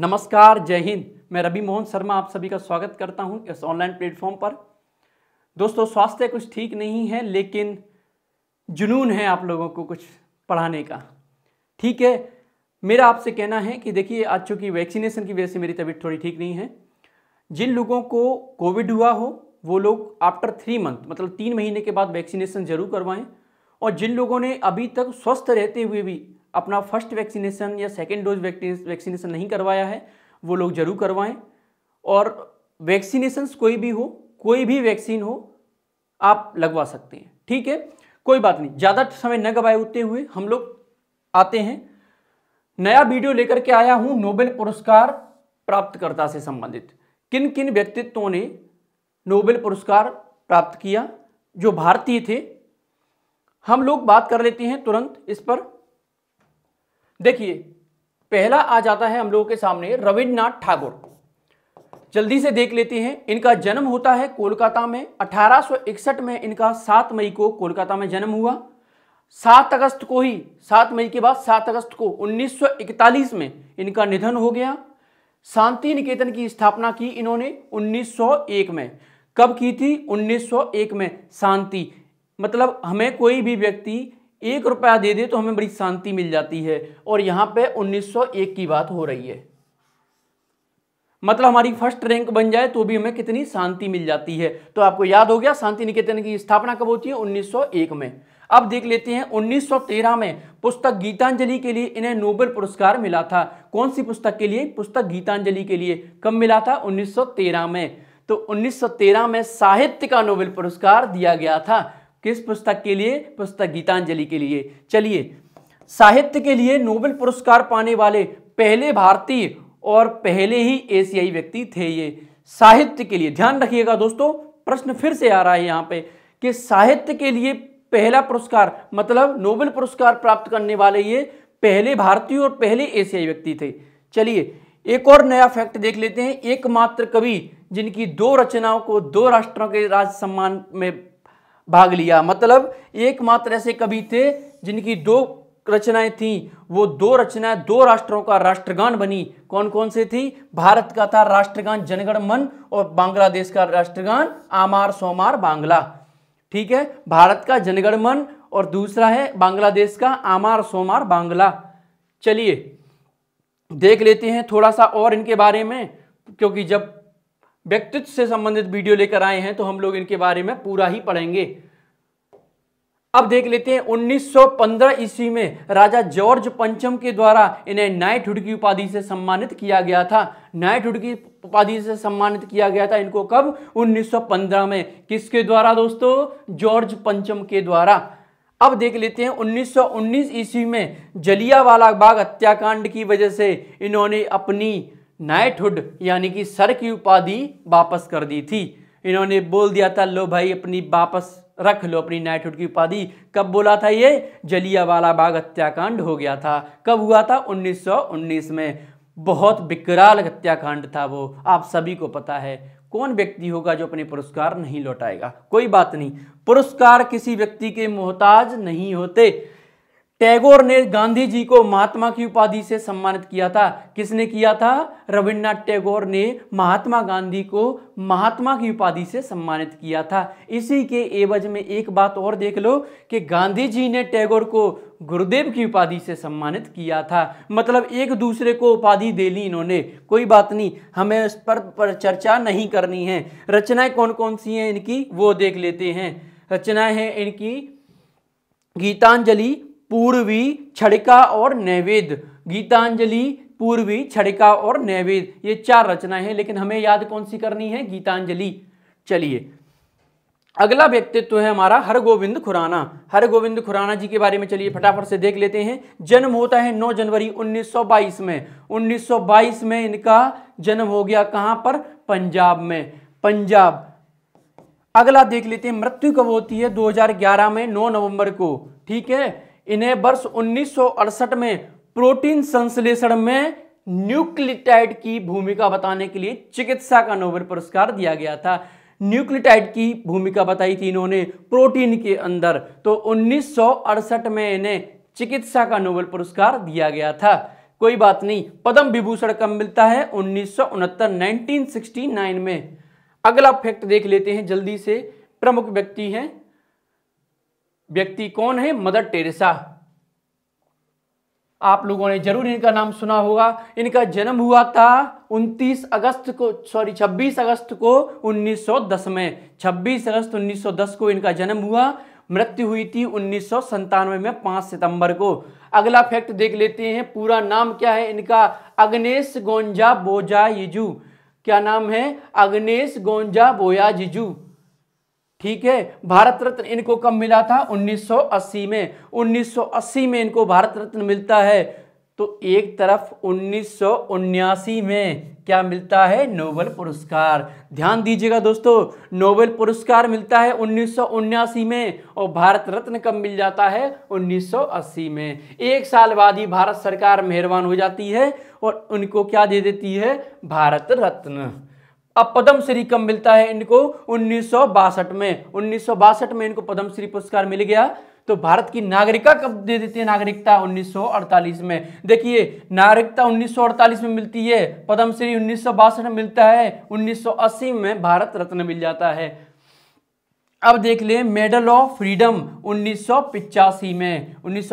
नमस्कार जय हिंद मैं रवि मोहन शर्मा आप सभी का स्वागत करता हूं इस ऑनलाइन प्लेटफॉर्म पर दोस्तों स्वास्थ्य कुछ ठीक नहीं है लेकिन जुनून है आप लोगों को कुछ पढ़ाने का ठीक है मेरा आपसे कहना है कि देखिए आज चूँकि वैक्सीनेशन की वजह से मेरी तबीयत थोड़ी ठीक नहीं है जिन लोगों को कोविड हुआ हो वो लोग आफ्टर थ्री मंथ मतलब तीन महीने के बाद वैक्सीनेशन जरूर करवाएं और जिन लोगों ने अभी तक स्वस्थ रहते हुए भी अपना फर्स्ट वैक्सीनेशन या सेकेंड डोज वैक्सीनेशन नहीं करवाया है वो लोग जरूर करवाएं और वैक्सीनेशन कोई भी हो कोई भी वैक्सीन हो आप लगवा सकते हैं ठीक है कोई बात नहीं ज़्यादा समय न गवाए होते हुए हम लोग आते हैं नया वीडियो लेकर के आया हूं नोबेल पुरस्कार प्राप्तकर्ता से संबंधित किन किन व्यक्तित्वों ने नोबेल पुरस्कार प्राप्त किया जो भारतीय थे हम लोग बात कर लेते हैं तुरंत इस पर देखिए पहला आ जाता है हम लोगों के सामने रविन्द्रनाथ ठाकुर जल्दी से देख लेते हैं इनका जन्म होता है कोलकाता में 1861 में इनका 7 मई को कोलकाता में जन्म हुआ 7 अगस्त को ही 7 मई के बाद 7 अगस्त को 1941 में इनका निधन हो गया शांति निकेतन की स्थापना की इन्होंने 1901 में कब की थी 1901 में शांति मतलब हमें कोई भी व्यक्ति एक रुपया दे दे तो हमें बड़ी शांति मिल जाती है और यहाँ पे 1901 की बात हो रही है मतलब हमारी फर्स्ट रैंक बन जाए तो भी हमें कितनी शांति मिल जाती है तो आपको याद हो गया शांति निकेतन की स्थापना कब होती है 1901 में अब देख लेते हैं 1913 में पुस्तक गीतांजलि के लिए इन्हें नोबेल पुरस्कार मिला था कौन सी पुस्तक के लिए पुस्तक गीतांजलि के लिए कब मिला था उन्नीस में तो 1913 में साहित्य का नोबेल पुरस्कार दिया गया था किस पुस्तक के लिए पुस्तक गीतांजलि के लिए चलिए साहित्य के लिए नोबेल पुरस्कार पाने वाले पहले भारतीय और पहले ही एशियाई व्यक्ति थे ये साहित्य के लिए ध्यान रखिएगा दोस्तों प्रश्न फिर से आ रहा है यहाँ पे कि साहित्य के लिए पहला पुरस्कार मतलब नोबेल पुरस्कार प्राप्त करने वाले ये पहले भारतीय और पहले एशियाई व्यक्ति थे चलिए एक और नया फैक्ट देख लेते हैं एकमात्र कवि जिनकी दो रचनाओं को दो राष्ट्रों के राज सम्मान में भाग लिया मतलब एकमात्र ऐसे कवि थे जिनकी दो रचनाएं थी वो दो रचनाएं दो राष्ट्रों का राष्ट्रगान बनी कौन कौन से थी भारत का था राष्ट्रगान जनगण मन और बांग्लादेश का राष्ट्रगान आमार सोमार बांग्ला ठीक है भारत का जनगण मन और दूसरा है बांग्लादेश का आमार सोमार बांग्ला चलिए देख लेते हैं थोड़ा सा और इनके बारे में क्योंकि जब व्यक्तित्व से संबंधित वीडियो लेकर आए हैं तो हम लोग इनके बारे में पूरा ही पढ़ेंगे अब देख लेते हैं 1915 ईस्वी में राजा जॉर्ज पंचम के द्वारा इन्हें नाइट हुड की उपाधि से सम्मानित किया गया था नाइट हुड की उपाधि से सम्मानित किया गया था इनको कब 1915 में किसके द्वारा दोस्तों जॉर्ज पंचम के द्वारा अब देख लेते हैं 1919 ईस्वी में जलियावाला बाग हत्याकांड की वजह से इन्होंने अपनी नाइटहुड यानी कि सर की उपाधि वापस कर दी थी इन्होंने बोल दिया था लो भाई अपनी वापस रख लो अपनी नाइटहुड की उपाधि कब बोला था ये जलियावाला बाग हत्याकांड हो गया था कब हुआ था 1919 में बहुत विकराल हत्याकांड था वो आप सभी को पता है कौन व्यक्ति होगा जो अपने पुरस्कार नहीं लौटाएगा कोई बात नहीं पुरस्कार किसी व्यक्ति के मोहताज नहीं होते टैगोर ने गांधी जी को महात्मा की उपाधि से सम्मानित किया था किसने किया था रविन्द्रनाथ टैगोर ने महात्मा गांधी को महात्मा की उपाधि से सम्मानित किया था इसी के एवज में एक बात और देख लो कि गांधी जी ने टैगोर को गुरुदेव की उपाधि से सम्मानित किया था मतलब एक दूसरे को उपाधि दे ली इन्होंने कोई बात नहीं हमें इस पर, पर चर्चा नहीं करनी है रचनाएं कौन कौन सी हैं इनकी वो देख लेते हैं रचनाएं हैं इनकी गीतांजलि पूर्वी छड़का और नैवेद्य गीतांजलि पूर्वी छड़का और नैवेद्य ये चार रचनाएं हैं लेकिन हमें याद कौन सी करनी है गीतांजलि चलिए अगला व्यक्तित्व है हमारा हरगोविंद खुराना हरगोविंद खुराना जी के बारे में चलिए फटाफट से देख लेते हैं जन्म होता है 9 जनवरी 1922 में 1922 में इनका जन्म हो गया कहां पर पंजाब में पंजाब अगला देख लेते हैं मृत्यु कब होती है 2011 में 9 नवंबर को ठीक है इन्हें वर्ष 1968 में प्रोटीन संश्लेषण में न्यूक्लिटाइड की भूमिका बताने के लिए चिकित्सा का नोबेल पुरस्कार दिया गया था न्यूक्लिटाइड की भूमिका बताई थी इन्होंने प्रोटीन के अंदर तो 1968 में इन्हें चिकित्सा का नोबेल पुरस्कार दिया गया था कोई बात नहीं पद्म विभूषण कब मिलता है उन्नीस सौ में अगला फैक्ट देख लेते हैं जल्दी से प्रमुख व्यक्ति हैं व्यक्ति कौन है मदर टेरेसा आप लोगों ने जरूर इनका नाम सुना होगा इनका जन्म हुआ था 29 अगस्त को सॉरी 26 अगस्त को 1910 में 26 अगस्त 1910 को इनका जन्म हुआ मृत्यु हुई थी उन्नीस में 5 सितंबर को अगला फैक्ट देख लेते हैं पूरा नाम क्या है इनका अग्नेश गोंजा बोजा यजू क्या नाम है अग्नेश गोंजा बोया जिजू ठीक है भारत रत्न इनको कब मिला था 1980 में 1980 में इनको भारत रत्न मिलता है तो एक तरफ उन्नीस में क्या मिलता है नोबेल पुरस्कार ध्यान दीजिएगा दोस्तों नोबेल पुरस्कार मिलता है उन्नीस में और भारत रत्न कब मिल जाता है 1980 में एक साल बाद ही भारत सरकार मेहरबान हो जाती है और उनको क्या दे देती है भारत रत्न अब पद्म श्री कब मिलता है इनको उन्नीस में उन्नीस में इनको पद्म श्री पुरस्कार मिल गया तो भारत की नागरिका कब दे देती है नागरिकता 1948 में देखिए नागरिकता 1948 में मिलती है पद्मश्री उन्नीस में मिलता है 1980 में भारत रत्न मिल जाता है अब देख ले मेडल ऑफ फ्रीडम उन्नीस में उन्नीस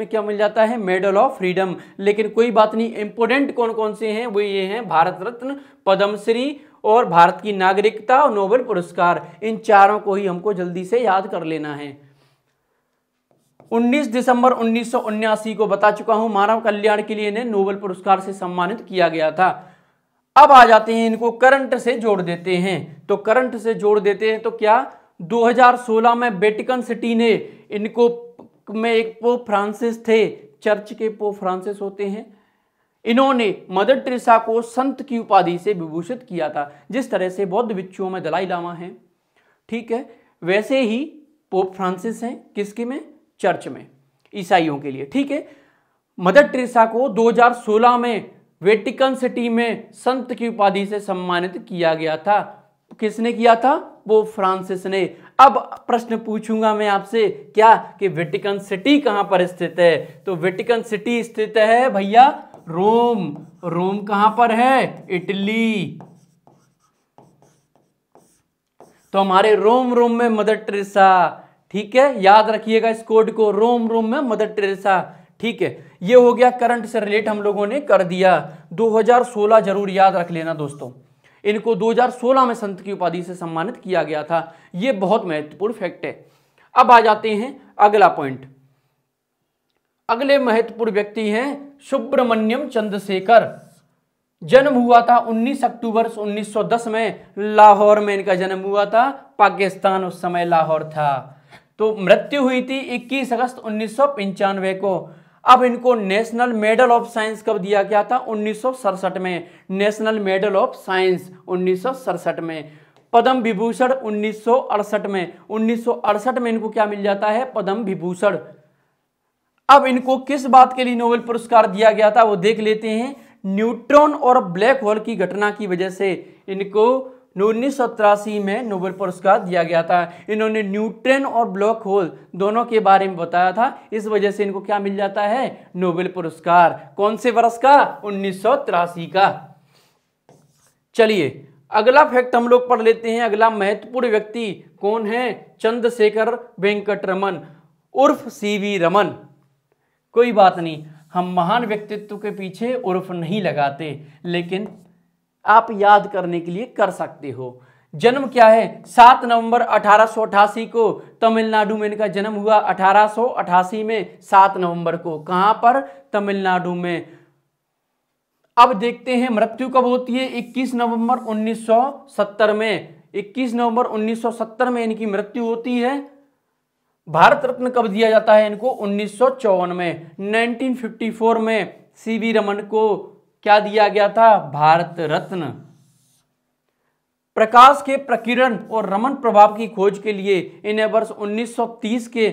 में क्या मिल जाता है मेडल ऑफ फ्रीडम लेकिन कोई बात नहीं इंपोर्टेंट कौन कौन से हैं वो ये हैं भारत रत्न पद्मश्री और भारत की नागरिकता और नोबेल पुरस्कार इन चारों को ही हमको जल्दी से याद कर लेना है 19 दिसंबर उन्नीस को बता चुका हूं मानव कल्याण के लिए इन्हें नोबेल पुरस्कार से सम्मानित किया गया था अब आ जाते हैं इनको करंट से जोड़ देते हैं तो करंट से जोड़ देते हैं तो क्या 2016 में बेटिकन सिटी ने इनको में एक पोप फ्रांसिस थे चर्च के पोप फ्रांसिस होते हैं इन्होंने मदर ट्रेसा को संत की उपाधि से विभूषित किया था जिस तरह से बौद्ध भिक्षुओं में दलाई लामा हैं ठीक है वैसे ही पोप फ्रांसिस हैं किसके में चर्च में ईसाइयों के लिए ठीक है मदर ट्रेसा को 2016 में वेटिकन सिटी में संत की उपाधि से सम्मानित किया गया था किसने किया था वो फ्रांसिस ने अब प्रश्न पूछूंगा मैं आपसे क्या कि वेटिकन सिटी कहां पर स्थित है तो वेटिकन सिटी स्थित है भैया रोम रोम कहां पर है इटली तो हमारे रोम रोम में मदर टेरेसा ठीक है याद रखिएगा इस कोड को रोम रोम में मदर टेरेसा ठीक है ये हो गया करंट से रिलेट हम लोगों ने कर दिया 2016 जरूर याद रख लेना दोस्तों इनको 2016 में संत की उपाधि से सम्मानित किया गया था ये बहुत महत्वपूर्ण फैक्ट है अब आ जाते हैं अगला पॉइंट अगले महत्वपूर्ण व्यक्ति हैं सुब्रमण्यम चंद्रशेखर जन्म हुआ था 19 अक्टूबर 1910 में लाहौर में इनका जन्म हुआ था पाकिस्तान उस समय लाहौर था तो मृत्यु हुई थी 21 अगस्त उन्नीस को अब इनको नेशनल मेडल ऑफ साइंस कब दिया गया था उन्नीस में नेशनल मेडल ऑफ साइंस उन्नीस में पद्म विभूषण उन्नीस में उन्नीस में इनको क्या मिल जाता है पद्म विभूषण अब इनको किस बात के लिए नोबेल पुरस्कार दिया गया था वो देख लेते हैं न्यूट्रॉन और ब्लैक होल की घटना की वजह से इनको उन्नीस में नोबेल पुरस्कार दिया गया था इन्होंने न्यूट्रॉन और ब्लैक होल दोनों के बारे में बताया था इस वजह से इनको क्या मिल जाता है नोबेल पुरस्कार कौन से वर्ष का उन्नीस का चलिए अगला फैक्ट हम लोग पढ़ लेते हैं अगला महत्वपूर्ण व्यक्ति कौन है चंद्रशेखर वेंकट रमन उर्फ सी वी रमन कोई बात नहीं हम महान व्यक्तित्व के पीछे उर्फ नहीं लगाते लेकिन आप याद करने के लिए कर सकते हो जन्म क्या है सात नवंबर अठारह को तमिलनाडु में इनका जन्म हुआ अठारह में सात नवंबर को कहां पर तमिलनाडु में अब देखते हैं मृत्यु कब होती है 21 नवंबर 1970 में 21 नवंबर 1970 में इनकी मृत्यु होती है भारत रत्न कब दिया जाता है इनको उन्नीस में 1954 में सीवी रमन को क्या दिया गया था भारत रत्न प्रकाश के प्रकिरण और रमन प्रभाव की खोज के लिए इन्हें वर्ष 1930 के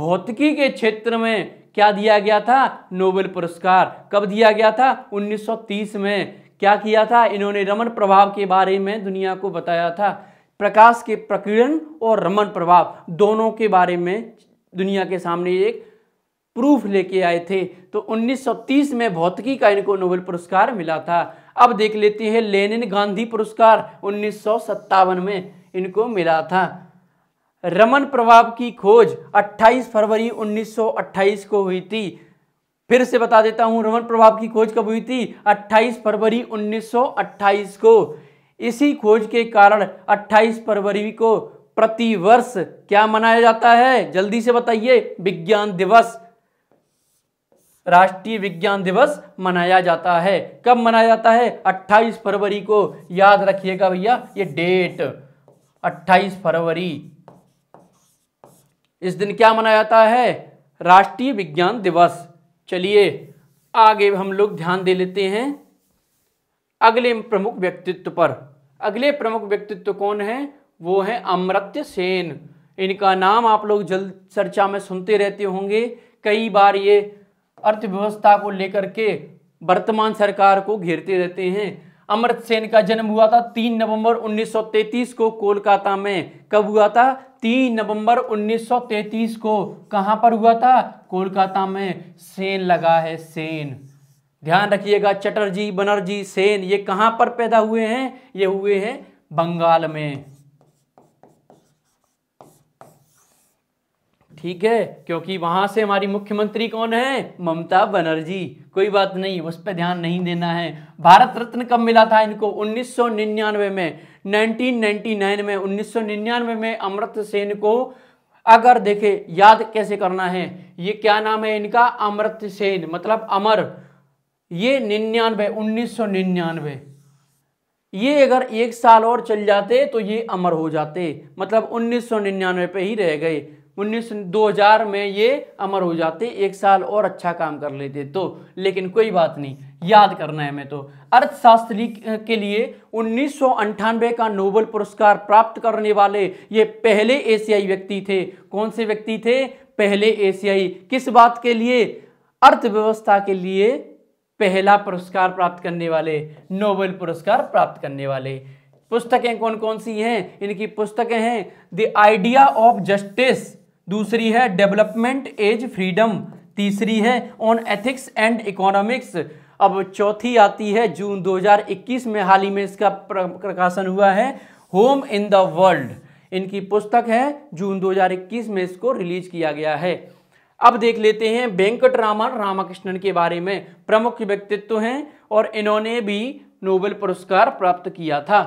भौतिकी के क्षेत्र में क्या दिया गया था नोबेल पुरस्कार कब दिया गया था 1930 में क्या किया था इन्होंने रमन प्रभाव के बारे में दुनिया को बताया था प्रकाश के प्रकीर्ण और रमन प्रभाव दोनों के बारे में दुनिया के सामने एक प्रूफ लेके आए थे तो 1930 में भौतिकी का इनको नोबेल पुरस्कार मिला था अब देख लेते हैं लेनिन गांधी पुरस्कार उन्नीस में इनको मिला था रमन प्रभाव की खोज 28 फरवरी 1928 को हुई थी फिर से बता देता हूं रमन प्रभाव की खोज कब हुई थी 28 फरवरी 1928 को इसी खोज के कारण 28 फरवरी को प्रतिवर्ष क्या मनाया जाता है जल्दी से बताइए विज्ञान दिवस राष्ट्रीय विज्ञान दिवस मनाया जाता है कब मनाया जाता है 28 फरवरी को याद रखिएगा भैया ये डेट 28 फरवरी इस दिन क्या मनाया जाता है राष्ट्रीय विज्ञान दिवस चलिए आगे हम लोग ध्यान दे लेते हैं अगले प्रमुख व्यक्तित्व पर अगले प्रमुख व्यक्तित्व कौन है वो है अमृत्य सेन इनका नाम आप लोग जल्द चर्चा में सुनते रहते होंगे कई बार ये अर्थव्यवस्था को लेकर के वर्तमान सरकार को घेरते रहते हैं अमृत सेन का जन्म हुआ था 3 नवंबर 1933 को कोलकाता में कब हुआ था 3 नवंबर 1933 को कहाँ पर हुआ था कोलकाता में सेन लगा है सेन ध्यान रखिएगा चटर्जी बनर्जी सेन ये कहां पर पैदा हुए हैं ये हुए हैं बंगाल में ठीक है क्योंकि वहां से हमारी मुख्यमंत्री कौन है ममता बनर्जी कोई बात नहीं उस पर ध्यान नहीं देना है भारत रत्न कब मिला था इनको 1999 में 1999 में 1999 में अमृत सेन को अगर देखे याद कैसे करना है ये क्या नाम है इनका अमृत सेन मतलब अमर ये निन्यानवे उन्नीस सौ निन्यानवे ये अगर एक साल और चल जाते तो ये अमर हो जाते मतलब उन्नीस सौ निन्यानवे पे ही रह गए उन्नीस दो हज़ार में ये अमर हो जाते एक साल और अच्छा काम कर लेते तो लेकिन कोई बात नहीं याद करना है मैं तो अर्थशास्त्री के लिए उन्नीस का नोबल पुरस्कार प्राप्त करने वाले ये पहले एशियाई व्यक्ति थे कौन से व्यक्ति थे पहले एशियाई किस बात के लिए अर्थव्यवस्था के लिए पहला पुरस्कार प्राप्त करने वाले नोबेल पुरस्कार प्राप्त करने वाले पुस्तकें कौन कौन सी हैं इनकी पुस्तकें हैं द आइडिया ऑफ जस्टिस दूसरी है डेवलपमेंट एज फ्रीडम तीसरी है ऑन एथिक्स एंड इकोनॉमिक्स अब चौथी आती है जून 2021 में हाल ही में इसका प्रकाशन हुआ है होम इन द वर्ल्ड इनकी पुस्तक है जून 2021 में इसको रिलीज किया गया है अब देख लेते हैं वेंकट रामन रामाकृष्णन के बारे में प्रमुख व्यक्तित्व हैं और इन्होंने भी नोबेल पुरस्कार प्राप्त किया था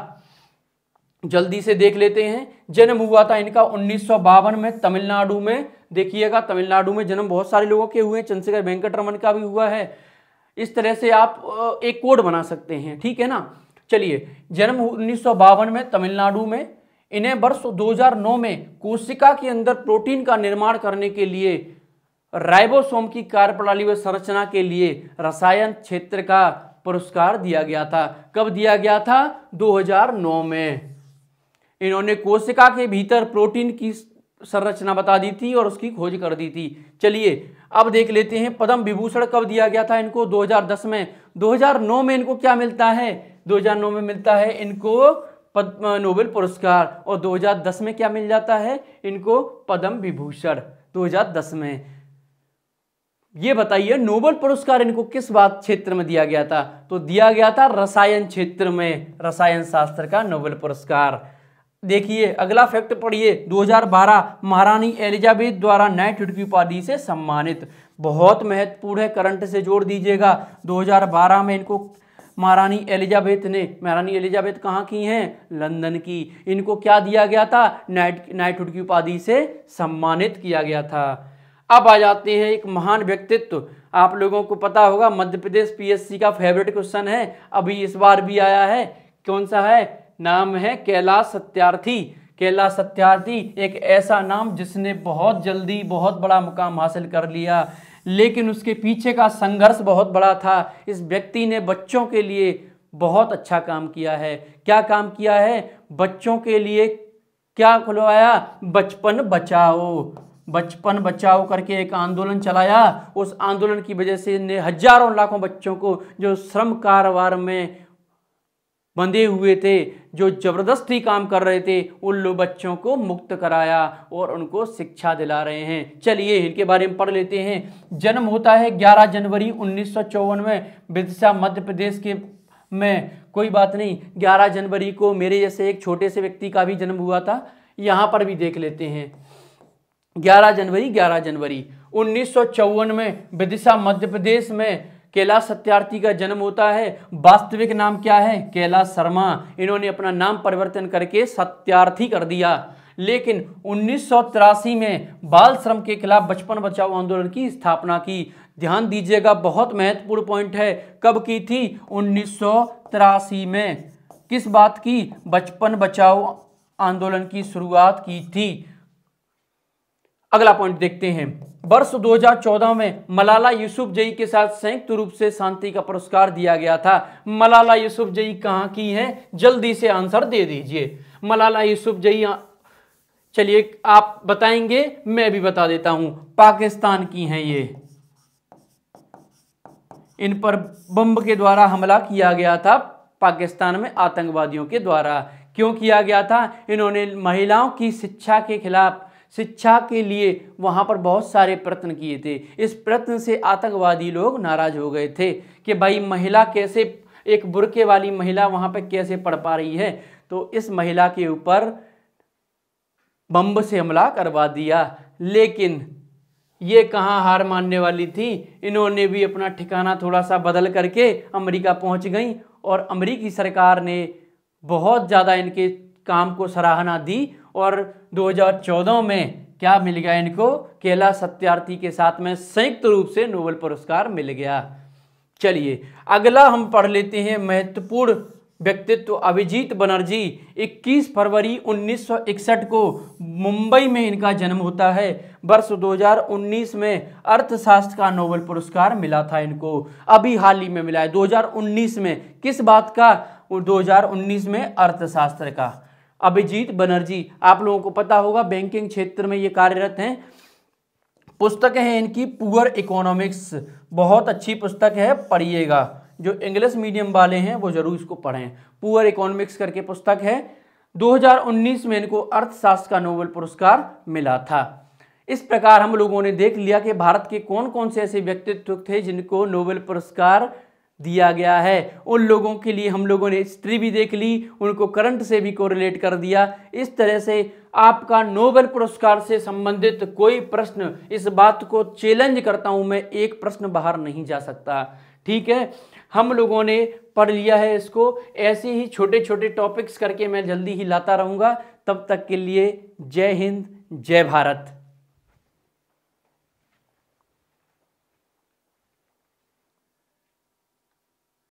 जल्दी से देख लेते हैं जन्म हुआ था इनका उन्नीस में तमिलनाडु में देखिएगा तमिलनाडु में जन्म बहुत सारे लोगों के हुए हैं चंद्रशेखर वेंकट रमन का भी हुआ है इस तरह से आप एक कोड बना सकते हैं ठीक है ना चलिए जन्म उन्नीस में तमिलनाडु में इन्हें वर्ष 2009 में कोशिका के अंदर प्रोटीन का निर्माण करने के लिए राइबोसोम की कार्य प्रणाली व संरचना के लिए रसायन क्षेत्र का पुरस्कार दिया गया था कब दिया गया था 2009 में इन्होंने कोशिका के भीतर प्रोटीन की संरचना बता दी थी और उसकी खोज कर दी थी चलिए अब देख लेते हैं पद्म विभूषण कब दिया गया था इनको 2010 में 2009 में इनको क्या मिलता है 2009 में मिलता है इनको पद्म नोबेल पुरस्कार और 2010 में क्या मिल जाता है इनको पद्म विभूषण 2010 में ये बताइए नोबल पुरस्कार इनको किस बात क्षेत्र में दिया गया था तो दिया गया था रसायन क्षेत्र में रसायन शास्त्र का नोबल पुरस्कार देखिए अगला फैक्ट पढ़िए 2012 महारानी एलिजाबेथ द्वारा नाइट की उपाधि से सम्मानित बहुत महत्वपूर्ण है करंट से जोड़ दीजिएगा 2012 में इनको महारानी एलिजाबेथ ने महारानी एलिजाबेथ कहाँ की हैं लंदन की इनको क्या दिया गया था नाइट नाइट की उपाधि से सम्मानित किया गया था अब आ जाते हैं एक महान व्यक्तित्व आप लोगों को पता होगा मध्य प्रदेश पीएससी का फेवरेट क्वेश्चन है अभी इस बार भी आया है कौन सा है नाम है कैलाश सत्यार्थी कैलाश सत्यार्थी एक ऐसा नाम जिसने बहुत जल्दी बहुत बड़ा मुकाम हासिल कर लिया लेकिन उसके पीछे का संघर्ष बहुत बड़ा था इस व्यक्ति ने बच्चों के लिए बहुत अच्छा काम किया है क्या काम किया है बच्चों के लिए क्या खुलवाया बचपन बचाओ बचपन बचाओ करके एक आंदोलन चलाया उस आंदोलन की वजह से ने हजारों लाखों बच्चों को जो श्रम कारोबार में बंधे हुए थे जो जबरदस्ती काम कर रहे थे उन लोग बच्चों को मुक्त कराया और उनको शिक्षा दिला रहे हैं चलिए इनके बारे में पढ़ लेते हैं जन्म होता है 11 जनवरी उन्नीस में विदिशा मध्य प्रदेश के में कोई बात नहीं 11 जनवरी को मेरे जैसे एक छोटे से व्यक्ति का भी जन्म हुआ था यहाँ पर भी देख लेते हैं 11 जनवरी 11 जनवरी उन्नीस में विदिशा मध्य प्रदेश में कैलाश सत्यार्थी का जन्म होता है वास्तविक नाम क्या है कैलाश शर्मा इन्होंने अपना नाम परिवर्तन करके सत्यार्थी कर दिया लेकिन उन्नीस में बाल श्रम के खिलाफ बचपन बचाओ आंदोलन की स्थापना की ध्यान दीजिएगा बहुत महत्वपूर्ण पॉइंट है कब की थी उन्नीस में किस बात की बचपन बचाओ आंदोलन की शुरुआत की थी अगला पॉइंट देखते हैं वर्ष 2014 में मलाला यूसुफ जई के साथ संयुक्त रूप से शांति का पुरस्कार दिया गया था मलाला यूसुफ जई कहाँ की हैं जल्दी से आंसर दे दीजिए मलाला यूसुफ जई चलिए आप बताएंगे मैं भी बता देता हूं पाकिस्तान की हैं ये इन पर बम के द्वारा हमला किया गया था पाकिस्तान में आतंकवादियों के द्वारा क्यों किया गया था इन्होंने महिलाओं की शिक्षा के खिलाफ शिक्षा के लिए वहाँ पर बहुत सारे प्रयत्न किए थे इस प्रयत्न से आतंकवादी लोग नाराज़ हो गए थे कि भाई महिला कैसे एक बुरके वाली महिला वहाँ पर कैसे पढ़ पा रही है तो इस महिला के ऊपर बम्ब से हमला करवा दिया लेकिन ये कहाँ हार मानने वाली थी इन्होंने भी अपना ठिकाना थोड़ा सा बदल करके अमेरिका पहुँच गई और अमरीकी सरकार ने बहुत ज़्यादा इनके काम को सराहना दी और 2014 में क्या मिल गया इनको केला सत्यार्थी के साथ में संयुक्त रूप से नोबल पुरस्कार मिल गया चलिए अगला हम पढ़ लेते हैं महत्वपूर्ण व्यक्तित्व अभिजीत बनर्जी 21 फरवरी 1961 को मुंबई में इनका जन्म होता है वर्ष 2019 में अर्थशास्त्र का नोबेल पुरस्कार मिला था इनको अभी हाल ही में मिला है 2019 में किस बात का 2019 में अर्थशास्त्र का अभिजीत बनर्जी आप लोगों को पता होगा बैंकिंग क्षेत्र में ये कार्यरत हैं पुस्तकें हैं इनकी पुअर इकोनॉमिक्स बहुत अच्छी पुस्तक है पढ़िएगा जो इंग्लिश मीडियम वाले हैं वो जरूर इसको पढ़ें पुअर इकोनॉमिक्स करके पुस्तक है 2019 में इनको अर्थशास्त्र का नोबेल पुरस्कार मिला था इस प्रकार हम लोगों ने देख लिया कि भारत के कौन कौन से ऐसे व्यक्तित्व थे जिनको नोबेल पुरस्कार दिया गया है उन लोगों के लिए हम लोगों ने हिस्ट्री भी देख ली उनको करंट से भी कोरिलेट कर दिया इस तरह से आपका नोबेल पुरस्कार से संबंधित कोई प्रश्न इस बात को चैलेंज करता हूं मैं एक प्रश्न बाहर नहीं जा सकता ठीक है हम लोगों ने पढ़ लिया है इसको ऐसे ही छोटे छोटे टॉपिक्स करके मैं जल्दी ही लाता रहूँगा तब तक के लिए जय हिंद जय भारत